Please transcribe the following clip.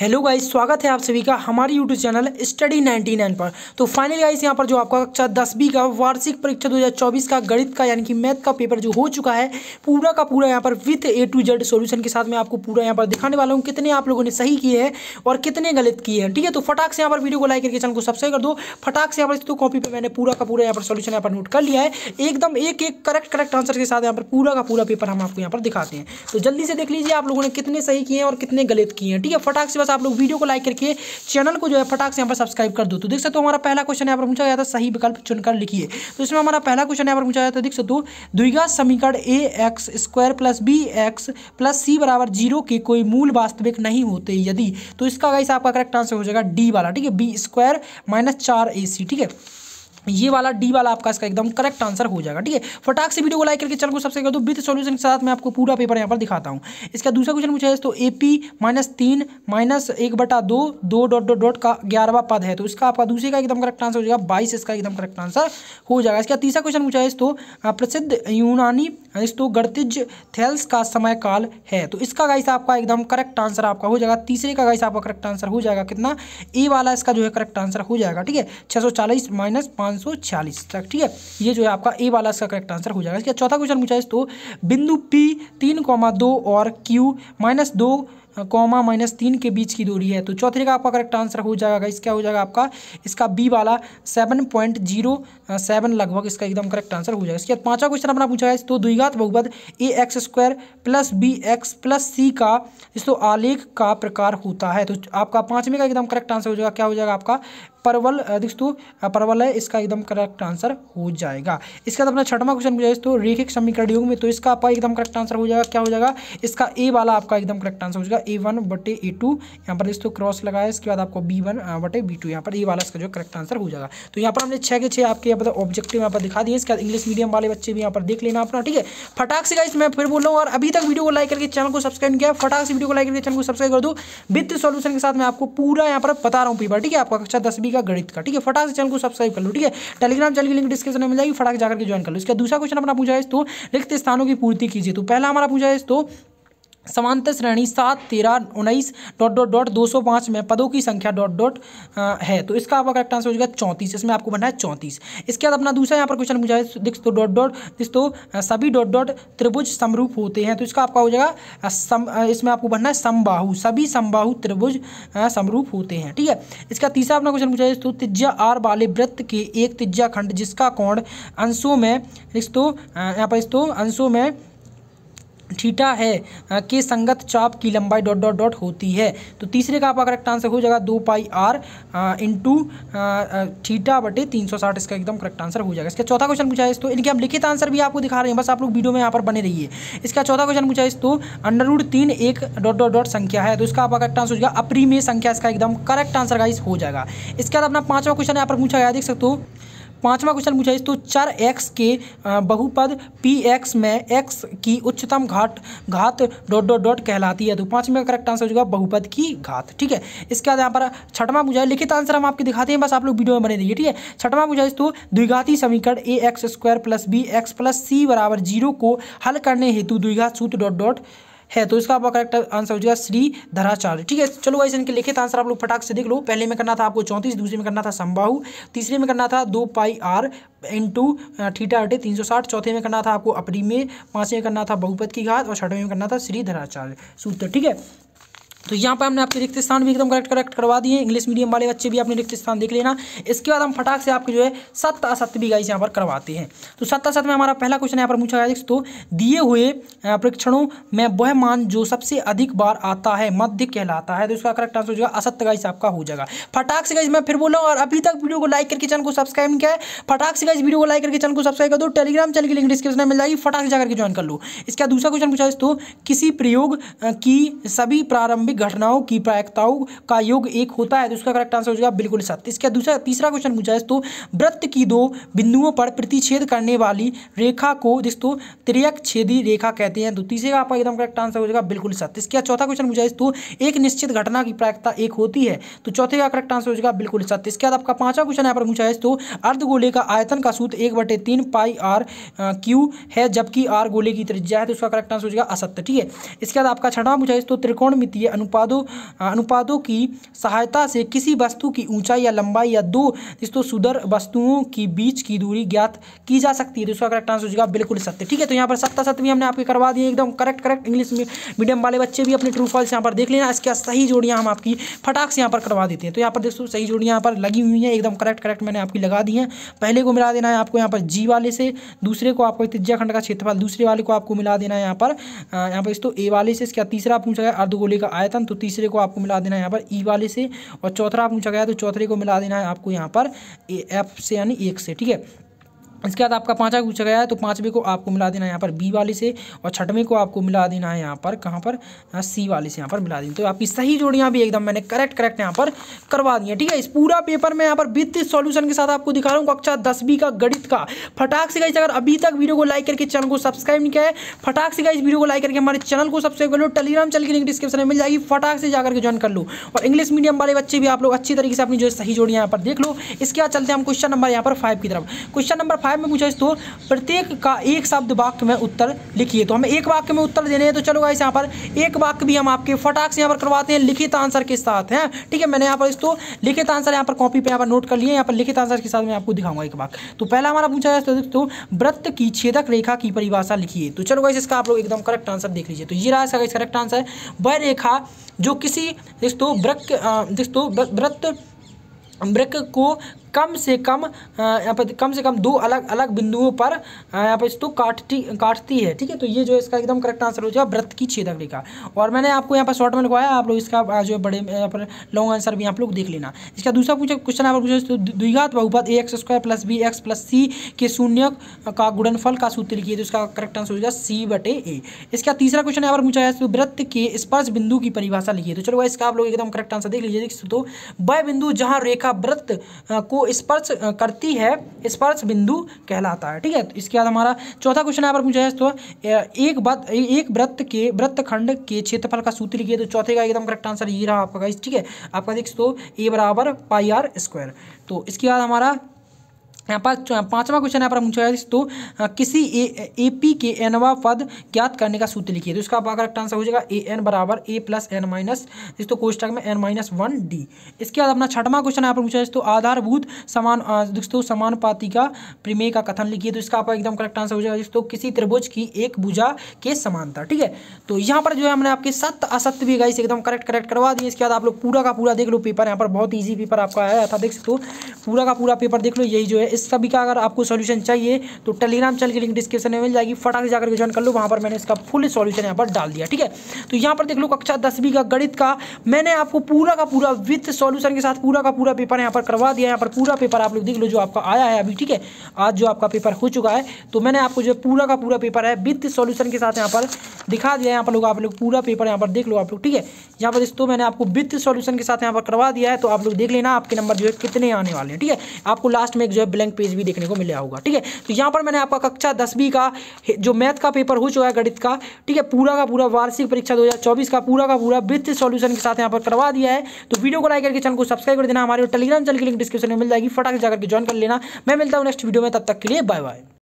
hello guys स्वागत है आप सभी का हमारे यूट्यूब चैनल स्टडी 99 पर तो फाइनल गाइस यहाँ पर जो आपका कक्षा दसवीं का वार्षिक परीक्षा 2024 का गणित का यानी कि मैथ का पेपर जो हो चुका है पूरा का पूरा यहाँ पर with A to Z solution के साथ मैं आपको पूरा यहाँ पर दिखाने वाला हूँ कितने आप लोगों ने सही किए हैं और कितने गलत किए हैं ठीक है तो फटाक से यहाँ पर वीडियो को लाइक करके चैनल को सब्सक्राइब कर दो फटाक से यहाँ पर तो कॉपी पर मैंने पूरा का पूरा यहाँ पर सोल्यूशन यहाँ पर नोट कर लिया है एकदम एक एक करेक्ट करेक्ट आंसर के साथ यहाँ पर पूरा का पूरा पेपर हम आपको यहाँ पर दिखाते हैं तो जल्दी से देख लीजिए आप लोगों ने कितने सही किए हैं और कितने गलत किए हैं ठीक है फटाक से थोड़ा सा आप लोग वीडियो को लाइक करके चैनल को जो है फटाक से यहाँ पर सब्सक्राइब कर दो तो देख सकते हो हमारा पहला क्वेश्चन यहाँ पर पूछा गया था सही विकल्प चुनकर लिखिए तो इसमें हमारा पहला क्वेश्चन यहाँ पर पूछा गया था देख सकते हो द्विघा समीकरण A X square plus B X plus C बराबर जीरो के कोई मूल वास्तविक नहीं होते यदि तो इसका गाइस आपका करेक्ट आंसर हो जाएगा डी वाला ठीक है बी स्क्वायर माइनस चार ए सी ठीक है ये वाला डी वाला आपका इसका एकदम करेक्ट आंसर हो जाएगा ठीक है फटाक से वीडियो को लाइक करके चैनल को सबसे कर दो विथ सॉल्यूशन के साथ मैं आपको पूरा पेपर यहाँ पर दिखाता हूँ इसका दूसरा क्वेश्चन पूछा है तो ए पी माइनस तीन माइनस एक बटा दो दो डॉट डॉट डॉट का ग्यारहवा पद है तो इसका आपका दूसरे का एकदम करेक्ट आंसर हो जाएगा बाईस इसका एकदम करेक्ट आंसर हो जाएगा इसका तीसरा क्वेश्चन पूछा है तो प्रसिद्ध यूनानी तो गणतिज थेल्स का समय काल है तो इसका गाइस आपका एकदम करेक्ट आंसर आपका हो जाएगा तीसरे का गाइस आपका करेक्ट आंसर हो जाएगा कितना ए वाला इसका जो है करेक्ट आंसर हो जाएगा ठीक है छः सौ चालीस माइनस पांच 540 तक ठीक है ये जो है आपका ए वाला इसका करेक्ट आंसर हो जाएगा इसका चौथा क्वेश्चन पूछा है तो बिंदु पी तीन कौमा दो और क्यू माइनस दो कॉमा माइनस तीन के बीच की दूरी है तो चौथे का आपका करेक्ट आंसर हो जाएगा इस क्या हो जाएगा आपका इसका बी वाला सेवन पॉइंट जीरो सेवन लगभग इसका एकदम करेक्ट आंसर हो जाएगा इसके बाद पांचवा क्वेश्चन अपना पूछा है तो द्विघात बहुपद A X square plus B X plus C का इस तो आलेख का प्रकार होता है तो आपका पांचवें का एकदम करेक्ट आंसर हो जाएगा क्या हो जाएगा आपका परवल दोस्तों परवल है इसका एकदम करेक्ट आंसर हो जाएगा इसके बाद अपना छठवा क्वेश्चन पूछा दोस्तों रेखिक समीकरण युग में तो इसका आपका एकदम करेक्ट आंसर हो जाएगा क्या हो जाएगा इसका ए वाला आपका एकदम करेक्ट आंसर हो जाएगा ए वन बटे ए टू यहाँ पर दोस्तों क्रॉस लगाया इसके बाद आपको बी वन बटे बी टू यहाँ पर ए वाला इसका जो करेक्ट आंसर हो जाएगा तो यहाँ पर हमने छः के छः आपके यहाँ पर ऑब्जेक्टिव यहाँ पर दिखा दिए इसके बाद इंग्लिश मीडियम वाले बच्चे भी यहाँ पर देख लेना अपना ठीक है फटाक से गाइस मैं फिर बोल रहा हूँ और अभी तक वीडियो को लाइक करके चैनल को सब्सक्राइब किया फटाक से वीडियो को लाइक करके चैनल को सब्सक्राइब कर दो वित्त सॉल्यूशन के साथ मैं आपको पूरा यहाँ पर बता रहा हूँ पेपर ठीक है आपका कक्षा दसवीं का गणित का ठीक है फटाक से चैनल को सब्सक्राइब कर लो ठीक है टेलीग्राम चैनल की लिंक डिस्क्रिप्शन में मिल जाएगी फटाक जाकर के ज्वाइन कर लो इसका दूसरा क्वेश्चन अपना पूछा है तो रिक्त स्थानों की पूर्ति कीजिए तो पहला हमारा पूछा है तो समांतर श्रेणी सात तेरह उन्नीस डॉट डॉट डॉट दो सौ पाँच में पदों की संख्या डॉट डॉट है तो इसका आपका करेक्ट आंसर हो जाएगा चौंतीस इसमें आपको बनना है चौंतीस इसके बाद अपना दूसरा यहाँ पर क्वेश्चन पूछा है तो डॉट डॉट दिख तो सभी डॉट डॉट त्रिभुज समरूप होते हैं तो इसका आपका हो जाएगा सम इसमें आपको बनना है समबाहु सभी समबाहु त्रिभुज समरूप होते हैं ठीक है इसका तीसरा अपना क्वेश्चन पूछा है तो आर वाले वृत्त के एक त्रिज्या खंड जिसका कोण अंशों में इस तो यहाँ पर इस तो अंशों में थीटा है के संगत चाप की लंबाई डॉट डॉट डॉट होती है तो तीसरे का आपका करेक्ट आंसर हो जाएगा दो पाई आर इंटू थीटा बटे तीन सौ साठ इसका एकदम करेक्ट आंसर हो जाएगा इसका चौथा क्वेश्चन पूछा है तो इनके हम लिखित आंसर भी आपको दिखा रहे हैं बस आप लोग वीडियो में यहाँ पर बने रहिए इसका चौथा क्वेश्चन पूछा है तो अंडरवुड तीन एक डॉट डॉट डॉट संख्या है तो इसका आपका करेक्ट आंसर हो जाएगा अपरिमेय संख्या इसका एकदम करेक्ट आंसर गाइस हो जाएगा इसके बाद अपना पांचवा क्वेश्चन यहाँ पर पूछा गया देख सकते हो पांचवा क्वेश्चन पूछा तो चर एक्स के बहुपद पी एक्स में एक्स की उच्चतम घाट घात डॉट डॉट डॉट कहलाती है तो का करेक्ट आंसर हो जाएगा बहुपद की घात ठीक है इसके बाद यहाँ पर छठवा पूछा है लिखित आंसर हम आपके दिखाते हैं बस आप लोग वीडियो में बने देंगे ठीक है छठवा पूछा तो द्विघाती समीकरण A X square plus B X plus C बराबर जीरो को हल करने हेतु द्विघात सूत्र डॉट डॉट है तो इसका आपका करेक्ट आंसर हो जाएगा श्री धराचार्य ठीक है चलो गाइस इनके लिखित आंसर आप लोग फटाक से देख लो पहले में करना था आपको चौंतीस दूसरे में करना था संभाहू तीसरे में करना था दो pi r into theta अटे तीन सौ साठ चौथे में करना था आपको अपरी में पांचवें में करना था बहुपत की घात और छठवें में करना था श्री धराचार्य सूत्र ठीक है तो यहाँ पर हमने आपके रिक्त स्थान भी एकदम करेक्ट करेक्ट करवा दिए इंग्लिश मीडियम वाले बच्चे भी आपने रिक्त स्थान देख लेना इसके बाद हम फटाक से आपके जो है सत्य असत्य भी गाइस यहाँ पर करवाते हैं तो सत्य असत्य में हमारा पहला क्वेश्चन यहाँ पर पूछा गया तो दिए हुए परीक्षणों में वह मान जो सबसे अधिक बार आता है मध्य कहलाता है तो इसका करेक्ट आंसर हो जाएगा असत्य गाइस आपका हो जाएगा फटाक से गाइस मैं फिर बोला और अभी तक वीडियो को लाइक करके चैनल को सब्सक्राइब नहीं किया है फटाक से गाइस वीडियो को लाइक करके चैनल को सब्सक्राइब कर दो टेलीग्राम चैनल की लिंक डिस्क्रिप्शन में मिल जाएगी फटाक से जाकर ज्वाइन कर लो इसका दूसरा क्वेश्चन पूछा दोस्तों किसी प्रयोग की सभी प्रारंभिक वास्तविक घटनाओं की प्रायिकताओं का योग एक होता है तो उसका करेक्ट आंसर हो जाएगा बिल्कुल सत्य इसके दूसरा तीसरा क्वेश्चन पूछा है तो वृत्त की दो बिंदुओं पर प्रतिच्छेद करने वाली रेखा को दोस्तों त्रियक छेदी रेखा कहते हैं तो तीसरे का आपका एकदम करेक्ट आंसर हो जाएगा बिल्कुल सत्य इसके चौथा क्वेश्चन पूछा है तो एक निश्चित घटना की प्रायिकता एक होती है तो चौथे का करेक्ट आंसर हो जाएगा बिल्कुल सत्य इसके बाद आपका पांचवा क्वेश्चन यहाँ पर पूछा है तो अर्धगोले का आयतन का सूत्र एक बटे तीन पाई आर क्यू है जबकि आर गोले की त्रिज्या है तो उसका करेक्ट आंसर हो जाएगा असत्य ठीक है इसके बाद आपका छठा पूछा है तो त्रिकोण त्रिकोणमितीय अनुपादों अनुपादों की सहायता से किसी वस्तु की ऊंचाई या लंबाई या दो रिश्तों सुदर वस्तुओं के बीच की दूरी ज्ञात की जा सकती है दूसरा करेक्ट आंसर हो जाएगा बिल्कुल सत्य ठीक है तो यहाँ पर सत्ता सत्य भी हमने आपके करवा दिए एकदम करेक्ट करेक्ट इंग्लिश मीडियम वाले बच्चे भी अपने ट्रू फॉल्स यहाँ पर देख लेना इसके सही जोड़ियाँ हम आपकी फटाक से यहाँ पर करवा देते हैं तो यहाँ पर दोस्तों सही जोड़ियाँ यहाँ पर लगी हुई हैं एकदम करेक्ट करेक्ट मैंने आपकी लगा दी हैं पहले को मिला देना है आपको यहाँ पर जी वाले से दूसरे को आपको तिज्जा खंड का क्षेत्रफल दूसरे वाले को आपको मिला देना है यहाँ पर यहाँ पर इस तो ए वाले से इसका तीसरा पूछा गया अर्धगोली का आयत परिवर्तन तो तीसरे को आपको मिला देना है यहाँ पर ई e वाले से और चौथा पूछा गया तो चौथे को मिला देना है आपको यहाँ पर एफ से यानी एक से ठीक है इसके बाद आपका पाँचा पूछा गया है तो पाँचवें को आपको मिला देना है यहाँ पर बी वाले से और छठवें को आपको मिला देना है यहाँ पर कहाँ पर सी वाले से यहाँ पर मिला देना तो आपकी सही जोड़ियाँ भी एकदम मैंने करेक्ट करेक्ट यहाँ पर करवा दी है ठीक है इस पूरा पेपर में यहाँ पर वित्त सॉल्यूशन के साथ आपको दिखा रहा हूँ कक्षा दसवीं का गणित का फटाक से गाइस अगर अभी तक वीडियो को लाइक करके चैनल को सब्सक्राइब नहीं किया है फटाक से गाइस वीडियो को लाइक करके हमारे चैनल को सब्सक्राइब कर लो टेलीग्राम चैनल की लिंक डिस्क्रिप्शन में मिल जाएगी फटाक से जाकर के ज्वाइन कर लो और इंग्लिश मीडियम वाले बच्चे भी आप लोग अच्छी तरीके से अपनी जो सही जोड़ियाँ यहाँ पर देख लो इसके बाद चलते हम क्वेश्चन नंबर यहाँ पर फाइव की तरफ क्वेश्चन नंबर फाइव फाइव में पूछा इस तो प्रत्येक का एक शब्द वाक्य में उत्तर लिखिए तो हमें एक वाक्य में उत्तर देने हैं तो चलो गाइस यहाँ पर एक वाक्य भी हम आपके फटाक से यहाँ पर करवाते हैं लिखित आंसर के साथ हैं ठीक है मैंने यहाँ पर इस तो लिखित आंसर यहाँ पर कॉपी पर यहाँ पर नोट कर लिए यहाँ पर लिखित आंसर के साथ मैं आपको दिखाऊंगा एक वाक्य तो पहला हमारा पूछा है तो व्रत की छेदक रेखा की परिभाषा लिखिए तो चलो गाइस इसका आप लोग एकदम करेक्ट आंसर देख लीजिए तो ये रहा इसका करेक्ट आंसर वह रेखा जो किसी दोस्तों वृक्क दोस्तों वृत्त वृक्क को कम से कम यहाँ पर कम से कम दो अलग अलग बिंदुओं पर यहाँ पर इसको काटती काटती है ठीक है तो ये जो इसका एकदम करेक्ट आंसर हो जाएगा व्रत की छेदक रेखा और मैंने आपको यहाँ पर शॉर्ट में लिखवाया आप लोग इसका जो बड़े यहाँ पर लॉन्ग आंसर भी आप लोग देख लेना इसका दूसरा पूछा क्वेश्चन आप पूछा द्विघात बहुपत A X square plus B X plus C के शून्य का गुणनफल का सूत्र लिखिए तो इसका करेक्ट आंसर हो जाएगा सी बटे ए इसका तीसरा क्वेश्चन यहाँ पर पूछा है तो व्रत के स्पर्श बिंदु की परिभाषा लिखिए तो चलो इसका आप लोग एकदम करेक्ट आंसर देख लीजिए तो वह बिंदु जहाँ रेखा व्रत को स्पर्श करती है स्पर्श बिंदु कहलाता है ठीक है तो इसके बाद हमारा चौथा क्वेश्चन यहाँ पर पूछा है तो एक बात एक व्रत के वृत्त खंड के क्षेत्रफल का सूत्र लिखिए तो चौथे का एकदम करेक्ट आंसर ये रहा आपका ठीक है आपका देख तो ए बराबर पाई आर स्क्वायर तो इसके बाद हमारा यहाँ पर पाँचवा क्वेश्चन यहाँ पर पूछा है तो किसी ए ए पी के एनवा पद ज्ञात करने का सूत्र लिखिए तो इसका आपका करेक्ट आंसर हो जाएगा ए एन बराबर ए प्लस एन माइनस इस तो कोष्टक में एन माइनस वन डी इसके बाद अपना छठवां क्वेश्चन यहाँ पर पूछा है तो आधारभूत समान दोस्तों समानुपाति का प्रमेय का कथन लिखिए तो इसका आपका एकदम करेक्ट आंसर हो जाएगा दोस्तों किसी त्रिभुज की एक भुजा के समानता ठीक है तो यहाँ पर जो है हमने आपके सत्य असत्य भी गाइस एकदम करेक्ट करेक्ट करवा दिए इसके बाद आप लोग पूरा का पूरा देख लो पेपर यहाँ पर बहुत ईजी पेपर आपका आया था देख सकते हो पूरा का पूरा पेपर देख लो यही जो है इस सभी का अगर आपको सोल्यूशन चाहिए तो टेलीग्राम चैनल की लिंक डिस्क्रिप्शन में मिल जाएगी फटाक जाकर ज्वाइन कर लो वहाँ पर मैंने इसका फुल सॉल्यूशन यहाँ पर डाल दिया ठीक है तो यहाँ पर देख लो कक्षा दसवीं का गणित का मैंने आपको पूरा का पूरा विथ सॉल्यूशन के साथ पूरा का पूरा पेपर यहाँ पर करवा दिया यहाँ पर पूरा पेपर आप लोग देख लो जो आपका आया है अभी ठीक है आज जो आपका पेपर हो चुका है तो मैंने आपको जो पूरा का पूरा पेपर है विथ सॉल्यूशन के साथ यहाँ पर दिखा दिया यहाँ पर लोग आप लोग पूरा पेपर यहाँ पर देख लो आप लोग ठीक है यहाँ पर दोस्तों मैंने आपको विथ सॉल्यूशन के साथ यहाँ पर करवा दिया है तो आप लोग देख लेना आपके नंबर जो है कितने आने वाले हैं ठीक है आपको लास्ट में एक जो है ब्लैक ब्लैंक पेज भी देखने को मिला होगा ठीक है तो यहाँ पर मैंने आपका कक्षा दसवीं का जो मैथ का पेपर हो चुका है गणित का ठीक है पूरा का पूरा वार्षिक परीक्षा दो का पूरा का पूरा वित्त सॉल्यूशन के साथ यहाँ पर करवा दिया है तो वीडियो को लाइक करके चैनल को सब्सक्राइब कर देना हमारे टेलीग्राम चैनल की लिंक डिस्क्रिप्शन में मिल जाएगी फटाक जाकर ज्वाइन कर लेना मैं मिलता हूँ नेक्स्ट वीडियो में तब तक के लिए बाय बाय